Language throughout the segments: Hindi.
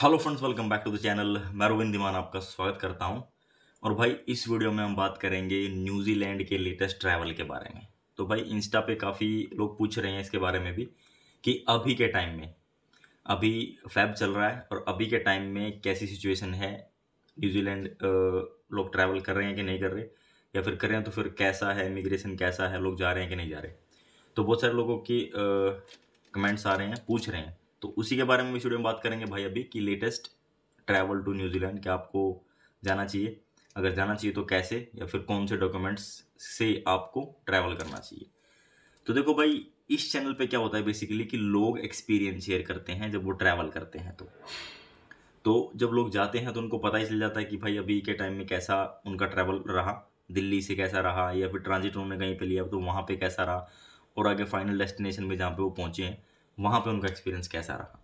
hello friends welcome back to the channel मैं रोविंद दीवान आपका स्वागत करता हूं और भाई इस वीडियो में हम बात करेंगे न्यूजीलैंड के लेटेस्ट ट्रैवल के बारे में तो भाई इंस्टा पे काफ़ी लोग पूछ रहे हैं इसके बारे में भी कि अभी के टाइम में अभी फैब चल रहा है और अभी के टाइम में कैसी सिचुएशन है न्यूजीलैंड लोग ट्रैवल कर रहे हैं कि नहीं कर रहे या फिर कर रहे हैं तो फिर कैसा है इमिग्रेशन कैसा है लोग जा रहे हैं कि नहीं जा रहे तो बहुत सारे लोगों की कमेंट्स आ रहे हैं पूछ रहे हैं तो उसी के बारे में इस वीडियो में बात करेंगे भाई अभी कि लेटेस्ट ट्रैवल टू न्यूजीलैंड क्या आपको जाना चाहिए अगर जाना चाहिए तो कैसे या फिर कौन से डॉक्यूमेंट्स से आपको ट्रैवल करना चाहिए तो देखो भाई इस चैनल पे क्या होता है बेसिकली कि लोग एक्सपीरियंस शेयर करते हैं जब वो ट्रैवल करते हैं तो तो जब लोग जाते हैं तो उनको पता ही चल जाता है कि भाई अभी के टाइम में कैसा उनका ट्रैवल रहा दिल्ली से कैसा रहा या फिर ट्रांजिट उन्होंने कहीं पर लिया तो वहाँ पर कैसा रहा और आगे फाइनल डेस्टिनेशन में जहाँ पर वो पहुँचे हैं वहाँ पर उनका एक्सपीरियंस कैसा रहा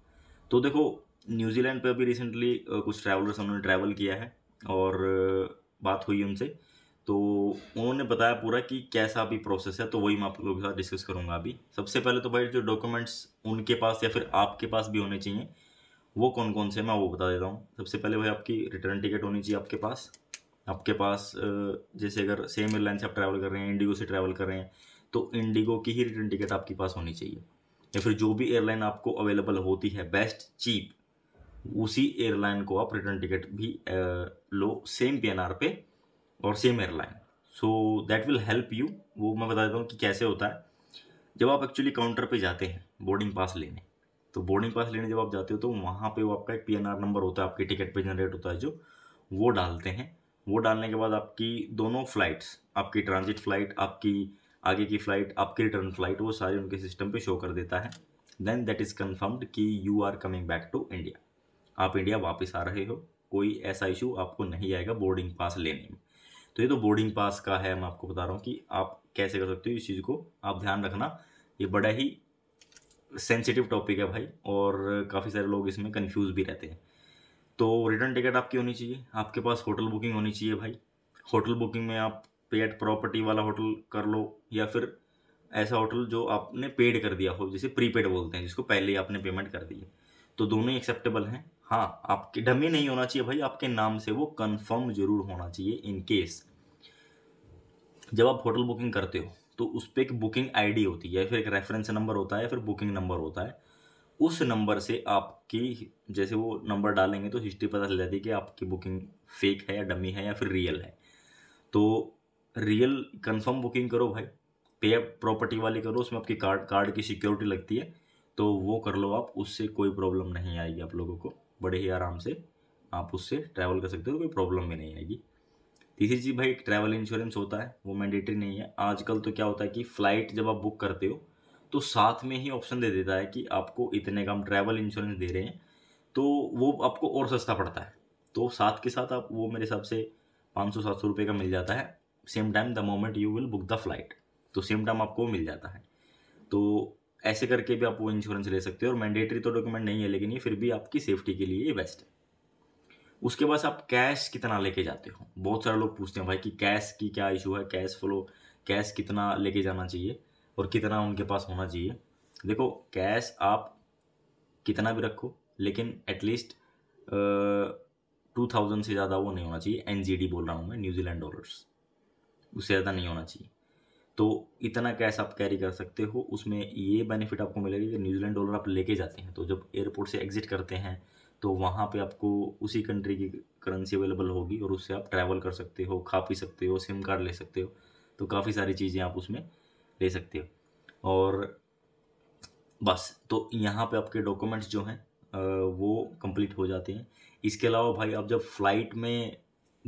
तो देखो न्यूजीलैंड पर अभी रिसेंटली कुछ ट्रैवलर्स उन्होंने ट्रैवल किया है और बात हुई उनसे तो उन्होंने बताया पूरा कि कैसा अभी प्रोसेस है तो वही मैं आप लोगों के साथ डिस्कस करूँगा अभी सबसे पहले तो भाई जो डॉक्यूमेंट्स उनके पास या फिर आपके पास भी होने चाहिए वो कौन कौन से मैं वो बता देता हूँ सबसे पहले भाई आपकी रिटर्न टिकट होनी चाहिए आपके पास आपके पास जैसे अगर सेम एयरलाइन से आप ट्रैवल कर रहे हैं इंडिगो से ट्रैवल कर रहे हैं तो इंडिगो की ही रिटर्न टिकट आपके पास होनी चाहिए या फिर जो भी एयरलाइन आपको अवेलेबल होती है बेस्ट चीप उसी एयरलाइन को आप रिटर्न टिकट भी लो सेम पी पे और same airline so that will help you वो मैं बता देता हूँ कि कैसे होता है जब आप एक्चुअली काउंटर पे जाते हैं बोर्डिंग पास लेने तो बोर्डिंग पास लेने जब आप जाते हो तो वहाँ पे वो आपका एक पीएनआर नंबर होता है आपके टिकट पे जनरेट होता है जो वो डालते हैं वो डालने के बाद आपकी दोनों फ्लाइट्स आपकी ट्रांजिट फ्लाइट आपकी आगे की फ़्लाइट आपकी रिटर्न फ़्लाइट वो सारे उनके सिस्टम पे शो कर देता है देन दैट इज़ कन्फर्म्ड कि you are coming back to India आप इंडिया वापस आ रहे हो कोई ऐसा इशू आपको नहीं आएगा बोर्डिंग पास लेने में तो ये तो बोर्डिंग पास का है मैं आपको बता रहा हूँ कि आप कैसे कर सकते हो इस चीज़ को आप ध्यान रखना ये बड़ा ही सेंसिटिव टॉपिक है भाई और काफ़ी सारे लोग इसमें कन्फ्यूज़ भी रहते हैं तो रिटर्न टिकट आपकी होनी चाहिए आपके पास होटल बुकिंग होनी चाहिए भाई होटल बुकिंग में आप पेड प्रॉपर्टी वाला होटल कर लो या फिर ऐसा होटल जो आपने पेड कर दिया हो जैसे प्रीपेड बोलते हैं जिसको पहले ही आपने पेमेंट कर दी है तो दोनों ही एक्सेप्टेबल हैं हाँ आपके डमी नहीं होना चाहिए भाई आपके नाम से वो कंफर्म जरूर होना चाहिए इन केस जब आप होटल बुकिंग करते हो तो उस पर एक बुकिंग आईडी होती है फिर एक रेफरेंस नंबर होता है फिर बुकिंग नंबर होता है उस नंबर से आपकी जैसे वो नंबर डालेंगे तो हिस्ट्री पता चल जाती है कि आपकी बुकिंग फेक है या डमी है या फिर रियल है तो रियल कंफर्म बुकिंग करो भाई पे अप प्रॉपर्टी वाली करो उसमें आपकी कार्ड कार्ड की सिक्योरिटी लगती है तो वो कर लो आप उससे कोई प्रॉब्लम नहीं आएगी आप लोगों को बड़े ही आराम से आप उससे ट्रैवल कर सकते हो कोई प्रॉब्लम भी नहीं आएगी तीसरी चीज़ भाई ट्रैवल इंश्योरेंस होता है वो मैंडेटरी नहीं है आजकल तो क्या होता है कि फ़्लाइट जब आप बुक करते हो तो साथ में ही ऑप्शन दे देता है कि आपको इतने का हम ट्रैवल इंश्योरेंस दे रहे हैं तो वो आपको और सस्ता पड़ता है तो साथ के साथ आप वो मेरे हिसाब से पाँच सौ सात सौ रुपये का मिल जाता है same time the moment you will book the flight तो सेम टाइम आपको मिल जाता है तो ऐसे करके भी आप वो इंश्योरेंस ले सकते हो और मैंडेटरी तो डॉक्यूमेंट नहीं है लेकिन ये फिर भी आपकी सेफ्टी के लिए बेस्ट है उसके बाद आप कैश कितना लेके जाते हो बहुत सारे लोग पूछते हैं भाई कि कैश की क्या इशू है कैश फ्लो कैश कितना लेके जाना चाहिए और कितना उनके पास होना चाहिए देखो कैश आप कितना भी रखो लेकिन एटलीस्ट टू थाउजेंड से ज़्यादा वो नहीं होना चाहिए एन बोल रहा हूँ मैं न्यूजीलैंड डॉलर्स उससे ज़्यादा नहीं होना चाहिए तो इतना कैश आप कैरी कर सकते हो उसमें ये बेनिफिट आपको मिलेगा कि न्यूजीलैंड डॉलर आप लेके जाते हैं तो जब एयरपोर्ट से एग्ज़िट करते हैं तो वहाँ पे आपको उसी कंट्री की करेंसी अवेलेबल होगी और उससे आप ट्रैवल कर सकते हो खा पी सकते हो सिम कार्ड ले सकते हो तो काफ़ी सारी चीज़ें आप उसमें ले सकते हो और बस तो यहाँ पे आपके डॉक्यूमेंट्स जो हैं वो कंप्लीट हो जाते हैं इसके अलावा भाई आप जब फ्लाइट में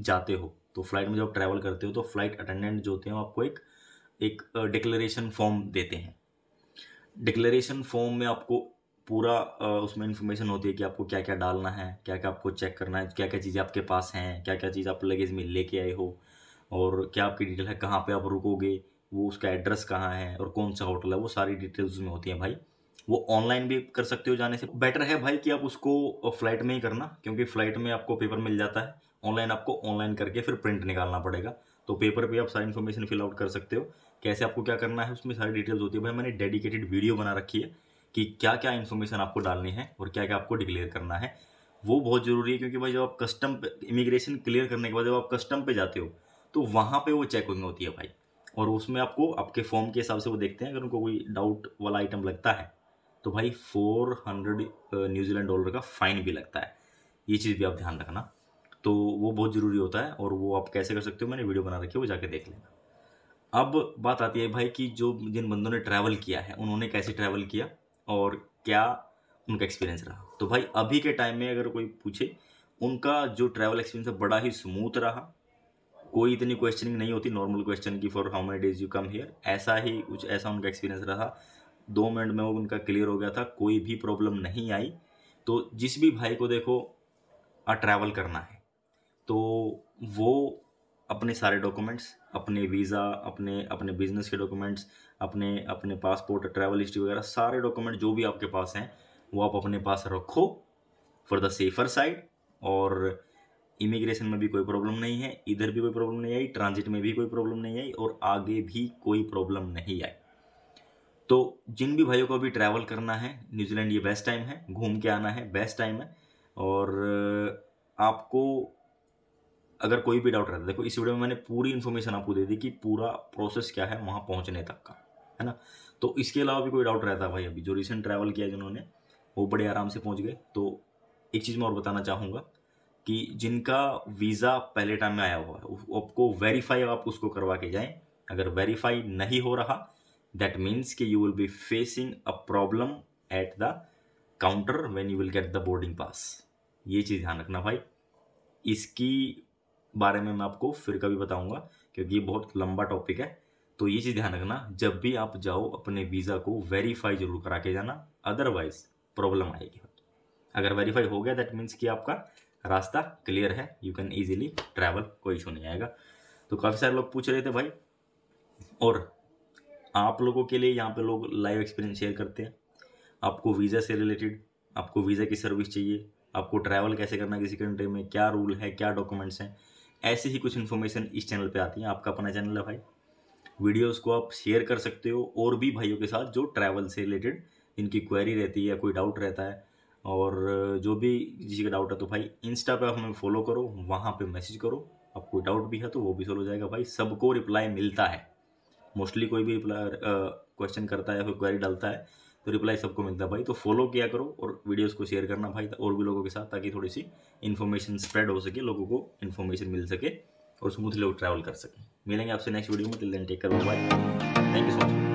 जाते हो तो फ्लाइट में जब आप ट्रैवल करते हो तो फ्लाइट अटेंडेंट जो होते हैं आपको एक एक डिक्लेरेशन फॉर्म देते हैं डिक्लेरेशन फॉर्म में आपको पूरा उसमें इन्फॉर्मेशन होती है कि आपको क्या क्या डालना है क्या क्या आपको चेक करना है क्या क्या चीज़ें आपके पास हैं क्या क्या चीज़ आप लगेज में लेके आए हो और क्या आपकी डिटेल है कहाँ पे आप रुकोगे वो उसका एड्रेस कहाँ है और कौन सा होटल है वो सारी डिटेल्स उसमें होती हैं भाई वो ऑनलाइन भी कर सकते हो जाने से बेटर है भाई कि आप उसको फ्लाइट में ही करना क्योंकि फ़्लाइट में आपको पेपर मिल जाता है ऑनलाइन आपको ऑनलाइन करके फिर प्रिंट निकालना पड़ेगा तो पेपर पे आप सारी इन्फॉर्मेशन फिल आउट कर सकते हो कैसे आपको क्या करना है उसमें सारी डिटेल्स होती है भाई मैंने डेडिकेटेड वीडियो बना रखी है कि क्या क्या इन्फॉर्मेशन आपको डालनी है और क्या क्या आपको डिक्लेयर करना है वो बहुत ज़रूरी है क्योंकि भाई जब आप कस्टम इमिग्रेशन क्लियर करने के बाद जब आप कस्टम पे जाते हो तो वहाँ पे वो चेकिंग होती है भाई और उसमें आपको आपके फॉर्म के हिसाब से वो देखते हैं अगर उनको कोई डाउट वाला आइटम लगता है तो भाई फोर हंड्रेड न्यूजीलैंड डॉलर का फाइन भी लगता है ये चीज़ भी आप ध्यान रखना तो वो बहुत ज़रूरी होता है और वो आप कैसे कर सकते हो मैंने वीडियो बना रखी है वो जाके देख लेना अब बात आती है भाई कि जो जिन बंदों ने ट्रैवल किया है उन्होंने कैसे ट्रैवल किया और क्या उनका एक्सपीरियंस रहा तो भाई अभी के टाइम में अगर कोई पूछे उनका जो ट्रैवल एक्सपीरियंस है बड़ा ही स्मूथ रहा कोई इतनी क्वेश्चनिंग नहीं होती नॉर्मल क्वेश्चन की for how many days you come here ऐसा ही कुछ ऐसा उनका एक्सपीरियंस रहा दो मिनट में वो उनका क्लियर हो गया था कोई भी प्रॉब्लम नहीं आई तो जिस भी भाई को देखो आ ट्रैवल करना है तो वो अपने सारे डॉक्यूमेंट्स अपने वीज़ा अपने अपने बिजनेस के डॉक्यूमेंट्स अपने अपने पासपोर्ट ट्रैवल हिस्ट्री वगैरह सारे डॉक्यूमेंट जो भी आपके पास हैं वो आप अपने पास रखो फॉर द सेफर साइड और इमिग्रेशन में भी कोई प्रॉब्लम नहीं है इधर भी कोई प्रॉब्लम नहीं आई ट्रांजिट में भी कोई प्रॉब्लम नहीं आई और आगे भी कोई प्रॉब्लम नहीं आई तो जिन भी भाइयों को अभी ट्रैवल करना है न्यूजीलैंड ये बेस्ट टाइम है घूम के आना है बेस्ट टाइम है और आपको अगर कोई भी डाउट रहता है देखो इस वीडियो में मैंने पूरी इन्फॉर्मेशन आपको दे दी कि पूरा प्रोसेस क्या है वहाँ पहुँचने तक का है ना तो इसके अलावा भी कोई डाउट रहता है भाई अभी जो रिसेंट ट्रैवल किया जिन्होंने वो बड़े आराम से पहुँच गए तो एक चीज़ मैं और बताना चाहूँगा कि जिनका वीज़ा पहले टाइम में आया हुआ है आपको वेरीफाई आप उसको करवा के जाएँ अगर वेरीफाई नहीं हो रहा दैट मीन्स कि you will be facing a problem at the counter when you will get the boarding pass ये चीज़ ध्यान रखना भाई इसकी बारे में मैं आपको फिर कभी बताऊंगा क्योंकि ये बहुत लंबा टॉपिक है तो ये चीज़ ध्यान रखना जब भी आप जाओ अपने वीज़ा को वेरीफाई जरूर करा के जाना अदरवाइज प्रॉब्लम आएगी अगर वेरीफाई हो गया दैट मीन्स कि आपका रास्ता क्लियर है यू कैन ईजिली ट्रैवल कोई इशू नहीं आएगा तो काफ़ी सारे लोग पूछ रहे थे भाई और आप लोगों के लिए यहाँ पे लोग लाइव एक्सपीरियंस शेयर करते हैं आपको वीज़ा से रिलेटेड आपको वीज़ा की सर्विस चाहिए आपको ट्रैवल कैसे करना है किसी कंट्री में क्या रूल है क्या डॉक्यूमेंट्स हैं ऐसे ही कुछ इन्फॉर्मेशन इस चैनल पे आती है आपका अपना चैनल है भाई वीडियोस को आप शेयर कर सकते हो और भी भाइयों के साथ जो ट्रैवल से रिलेटेड इनकी क्वेरी रहती है कोई डाउट रहता है और जो भी किसी का डाउट है तो भाई इंस्टा पर हमें फॉलो करो वहाँ पर मैसेज करो आप कोई डाउट भी है तो वो भी सोल हो जाएगा भाई सबको रिप्लाई मिलता है मोस्टली कोई भी रिप्लाई क्वेश्चन करता है या फिर क्वेरी डालता है तो रिप्लाई सबको मिलता है भाई तो फॉलो किया करो और वीडियोस को शेयर करना भाई और भी लोगों के साथ ताकि थोड़ी सी इन्फॉर्मेशन स्प्रेड हो सके लोगों को इन्फॉर्मेशन मिल सके और स्मूथली लोग ट्रैवल कर सकें मिलेंगे आपसे नेक्स्ट वीडियो में till then take care bye thank you so much